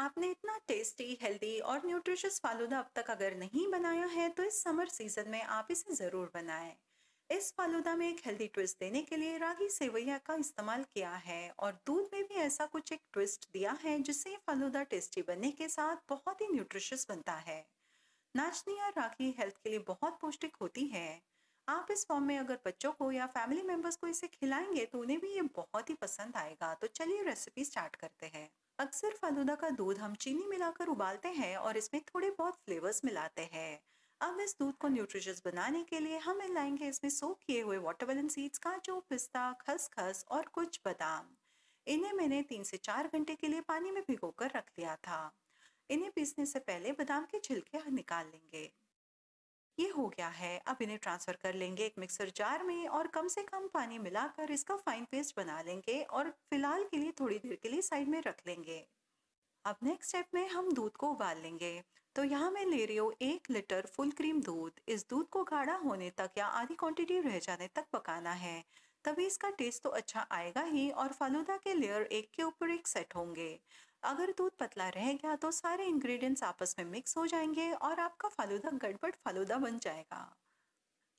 आपने इतना tasty healthy और न्यूट्रिशियस फालूदा अब तक अगर नहीं बनाया है तो इस समर सीजन में आप इसे ज़रूर बनाएं इस फालूदा में एक हेल्दी ट्विस्ट देने के लिए रागी सेवैया का इस्तेमाल किया है और दूध में भी ऐसा कुछ एक ट्विस्ट दिया है जिससे ये फालूदा टेस्टी बनने के साथ बहुत ही न्यूट्रिशियस बनता है नाचनिया रागी हेल्थ के लिए बहुत पौष्टिक होती है आप इस फॉर्म में अगर बच्चों को या फैमिली मेम्बर्स को इसे खिलाएंगे तो उन्हें भी ये बहुत ही पसंद आएगा तो चलिए रेसिपी स्टार्ट करते हैं अक्सर फालूदा का दूध हम चीनी मिलाकर उबालते हैं और इसमें थोड़े बहुत फ्लेवर्स मिलाते हैं अब इस दूध को न्यूट्रिशियस बनाने के लिए हम मिलाएंगे इसमें सो किए हुए वाटरमेलन सीड्स काजू पिस्ता खसखस और कुछ बादाम इन्हें मैंने तीन से चार घंटे के लिए पानी में भिगोकर रख लिया था इन्हें पीसने से पहले बादाम के छिलके निकाल लेंगे ये हो गया है अब इन्हें ट्रांसफ़र कर लेंगे एक मिक्सर जार में और कम से कम पानी मिलाकर इसका फाइन पेस्ट बना लेंगे और फिलहाल के लिए थोड़ी देर के लिए साइड में रख लेंगे अब नेक्स्ट स्टेप में हम दूध को उबाल लेंगे तो यहाँ मैं ले रही हूँ एक लीटर फुल क्रीम दूध इस दूध को गाढ़ा होने तक या आधी क्वांटिटी रह जाने तक पकाना है तभी इसका टेस्ट तो अच्छा आएगा ही और फालूदा के लेयर एक के ऊपर एक सेट होंगे अगर दूध पतला रह गया तो सारे इंग्रेडिएंट्स आपस में मिक्स हो जाएंगे और आपका फालूदा गड़बड़ फालूदा बन जाएगा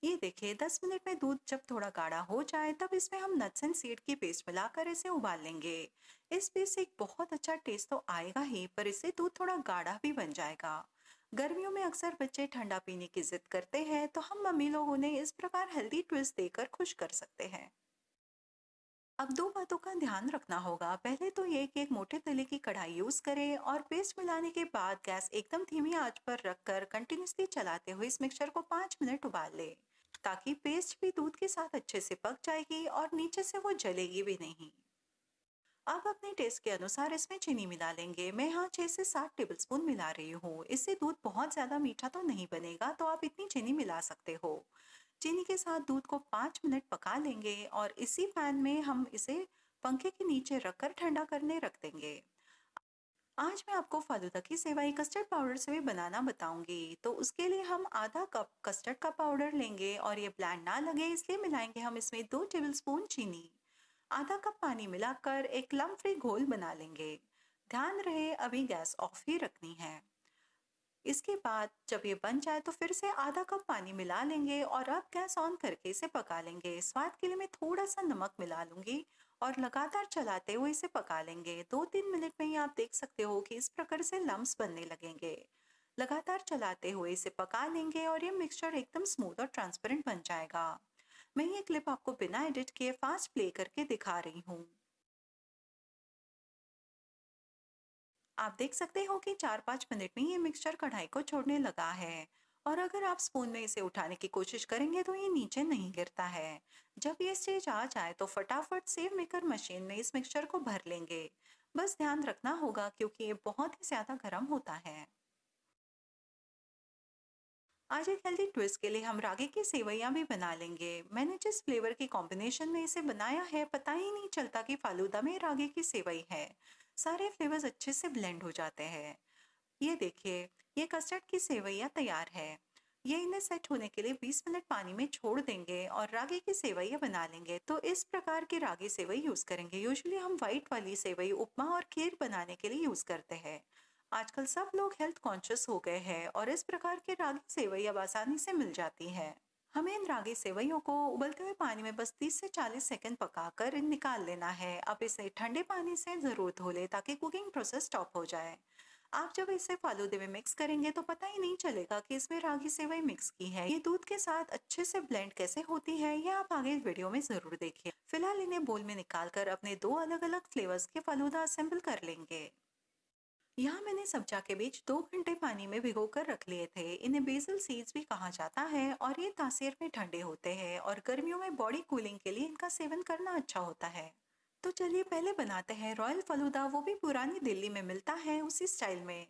ये देखिए 10 मिनट में दूध जब थोड़ा गाढ़ा हो जाए तब इसमें हम नट्स एंड सीड की पेस्ट मिलाकर इसे उबाल लेंगे इस पेस्ट से एक बहुत अच्छा टेस्ट तो आएगा ही पर इससे दूध थोड़ा गाढ़ा भी बन जाएगा गर्मियों में अक्सर बच्चे ठंडा पीने की जिद करते हैं तो हम मम्मी लोग उन्हें इस प्रकार हेल्दी ट्विस्ट देकर खुश कर सकते हैं अब दो बातों का ध्यान रखना होगा पहले तो ये कि एक मोटे तले की कढ़ाई यूज़ करें और पेस्ट मिलाने के बाद गैस एकदम धीमी आंच पर रखकर कंटिन्यूसली चलाते हुए इस मिक्सचर को पांच मिनट उबाल लें ताकि पेस्ट भी दूध के साथ अच्छे से पक जाएगी और नीचे से वो जलेगी भी नहीं अब अपने टेस्ट के अनुसार इसमें चीनी मिला लेंगे मैं यहाँ छः से सात टेबल मिला रही हूँ इससे दूध बहुत ज़्यादा मीठा तो नहीं बनेगा तो आप इतनी चीनी मिला सकते हो चीनी के साथ दूध को पाँच मिनट पका लेंगे और इसी पैन में हम इसे पंखे के नीचे रखकर ठंडा करने रख देंगे आज मैं आपको फालूदा की सेवाई कस्टर्ड पाउडर से भी बनाना बताऊंगी तो उसके लिए हम आधा कप कस्टर्ड का पाउडर लेंगे और ये ब्लैंड ना लगे इसलिए मिलाएंगे हम इसमें दो टेबल स्पून चीनी आधा कप पानी मिलाकर एक लम्ब फ्री घोल बना लेंगे ध्यान रहे अभी गैस ऑफ ही रखनी है इसके बाद जब ये बन जाए तो फिर से आधा कप पानी मिला लेंगे और अब गैस ऑन करके इसे पका लेंगे स्वाद के लिए मैं थोड़ा सा नमक मिला लूँगी और लगातार चलाते हुए इसे पका लेंगे दो तीन मिनट में ही आप देख सकते हो कि इस प्रकार से लम्ब बनने लगेंगे लगातार चलाते हुए इसे पका लेंगे और ये मिक्सचर एकदम स्मूथ और ट्रांसपेरेंट बन जाएगा मैं ये क्लिप आपको बिना एडिट किए फास्ट प्ले करके दिखा रही हूँ आप देख सकते हो कि चार पाँच मिनट में ये मिक्सचर कढ़ाई को छोड़ने लगा है और अगर आप स्पून में इसे उठाने की कोशिश करेंगे तो ये नीचे नहीं गिरता है जब ये स्टेज आ जाए तो फटाफट सेव मेकर मशीन में इस मिक्सचर को भर लेंगे बस ध्यान रखना होगा क्योंकि ये बहुत ही ज़्यादा गर्म होता है आज एक हेल्दी ट्विस्ट के लिए हम रागी की सेवैयाँ भी बना लेंगे मैंने जिस फ्लेवर के कॉम्बिनेशन में इसे बनाया है पता ही नहीं चलता कि फालूदा में रागी की सेवई है सारे फ्लेवर्स अच्छे से ब्लेंड हो जाते हैं ये देखिए ये कस्टर्ड की सेवैया तैयार है ये इन्हें सेट होने के लिए 20 मिनट पानी में छोड़ देंगे और रागी की सेवैया बना लेंगे तो इस प्रकार की रागी सेवई यूज़ करेंगे यूजली हम व्हाइट वाली सेवई उपमा और खीर बनाने के लिए यूज़ करते हैं आजकल सब लोग हेल्थ कॉन्शियस हो गए हैं और इस प्रकार के रागी सेवई अब आसानी से मिल जाती हैं हमें इन रागी सेवैयों को उबलते हुए पानी में बस 30 से 40 सेकंड पकाकर निकाल लेना है अब इसे ठंडे पानी से ज़रूर धो लें ताकि कुकिंग प्रोसेस स्टॉप हो जाए आप जब इसे फालूदे में मिक्स करेंगे तो पता ही नहीं चलेगा कि इसमें रागी सेवई मिक्स की है ये दूध के साथ अच्छे से ब्लेंड कैसे होती है यह आप आगे वीडियो में जरूर देखिए फिलहाल इन्हें बोल में कर अपने दो अलग अलग फ्लेवर्स के फालूदा असेंबल कर लेंगे यहाँ मैंने सब्जा के बीच दो घंटे पानी में भिगो कर रख लिए थे इन्हें बेसल सीड्स भी कहा जाता है और ये तासीर में ठंडे होते हैं और गर्मियों में बॉडी कूलिंग के लिए इनका सेवन करना अच्छा होता है तो चलिए पहले बनाते हैं रॉयल फलूदा वो भी पुरानी दिल्ली में मिलता है उसी स्टाइल में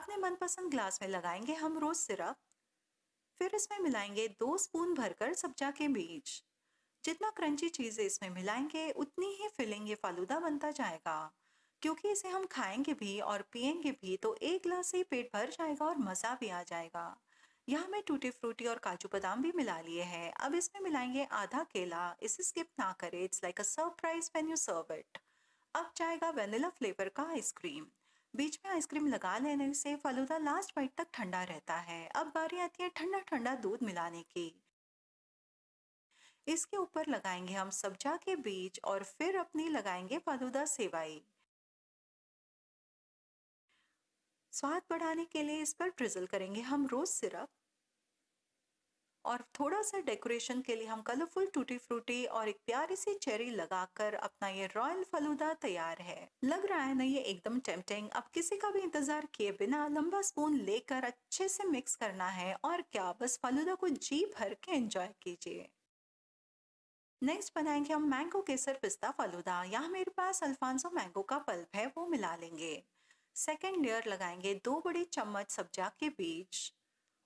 अपने मनपसंद ग्लास में लगाएंगे हम रोज सिरप फिर इसमें मिलाएंगे दो स्पून भरकर सब्जा के बीज जितना क्रंची चीज़ें इसमें मिलाएंगे उतनी ही फिलिंग ये फालूदा बनता जाएगा क्योंकि इसे हम खाएंगे भी और पियेंगे भी तो एक गिलास से ही पेट भर जाएगा और मज़ा भी आ जाएगा यहाँ मैं टूटी फ्रूटी और काजू बादाम भी मिला लिए हैं अब इसमें मिलाएंगे आधा केला इसे स्किप ना करें it's like a surprise when you serve it अब जाएगा वेनिला फ्लेवर का आइसक्रीम बीच में आइसक्रीम लगा लेने से फलूदा लास्ट बाइट तक ठंडा रहता है अब बारी आती है ठंडा ठंडा दूध मिलाने की इसके ऊपर लगाएंगे हम सब्जा के बीज और फिर अपनी लगाएंगे फलूदा सेवाई स्वाद बढ़ाने के लिए इस पर ड्रिजल करेंगे हम रोज सिरप और थोड़ा सा डेकोरेशन के लिए हम कलरफुल टूटी फ्रूटी और एक प्यारी सी चेरी लगाकर अपना ये रॉयल फलूदा तैयार है लग रहा है ना ये एकदम टेम्पटिंग अब किसी का भी इंतजार किए बिना लंबा स्पून लेकर अच्छे से मिक्स करना है और क्या बस फलूदा को जी भर के एंजॉय कीजिए नेक्स्ट बनाएंगे हम मैंगो केसर पिस्ता फलूदा यहाँ मेरे पास अल्फांसो मैंगो का पल्प है वो मिला लेंगे सेकेंड लेयर लगाएंगे दो बड़े चम्मच सब्जा के बीज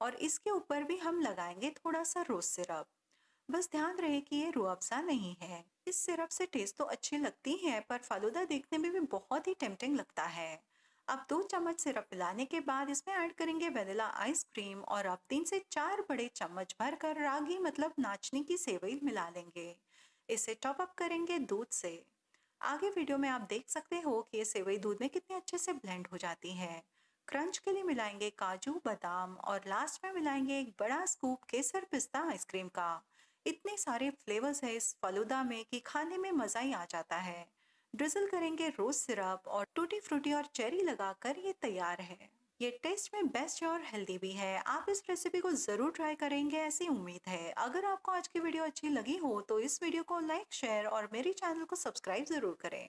और इसके ऊपर भी हम लगाएंगे थोड़ा सा रोज सिरप बस ध्यान रहे कि ये रूअफ़ज़ा नहीं है इस सिरप से टेस्ट तो अच्छी लगती है पर फालूदा देखने में भी बहुत ही टेम्पटिंग लगता है अब दो चम्मच सिरप मिलाने के बाद इसमें ऐड करेंगे वेनिला आइसक्रीम और अब तीन से चार बड़े चम्मच भरकर रागी मतलब नाचनी की सेवई मिला लेंगे इसे टॉप अप करेंगे दूध से आगे वीडियो में आप देख सकते हो कि ये सेवई दूध में कितने अच्छे से ब्लेंड हो जाती है क्रंच के लिए मिलाएंगे काजू बादाम और लास्ट में मिलाएंगे एक बड़ा स्कूप केसर पिस्ता आइसक्रीम का इतने सारे फ्लेवर्स है इस फलूदा में कि खाने में मज़ा ही आ जाता है ड्रिजल करेंगे रोज सिरप और टूटी फ्रूटी और चेरी लगाकर ये तैयार है ये टेस्ट में बेस्ट और हेल्दी भी है आप इस रेसिपी को ज़रूर ट्राई करेंगे ऐसी उम्मीद है अगर आपको आज की वीडियो अच्छी लगी हो तो इस वीडियो को लाइक शेयर और मेरे चैनल को सब्सक्राइब ज़रूर करें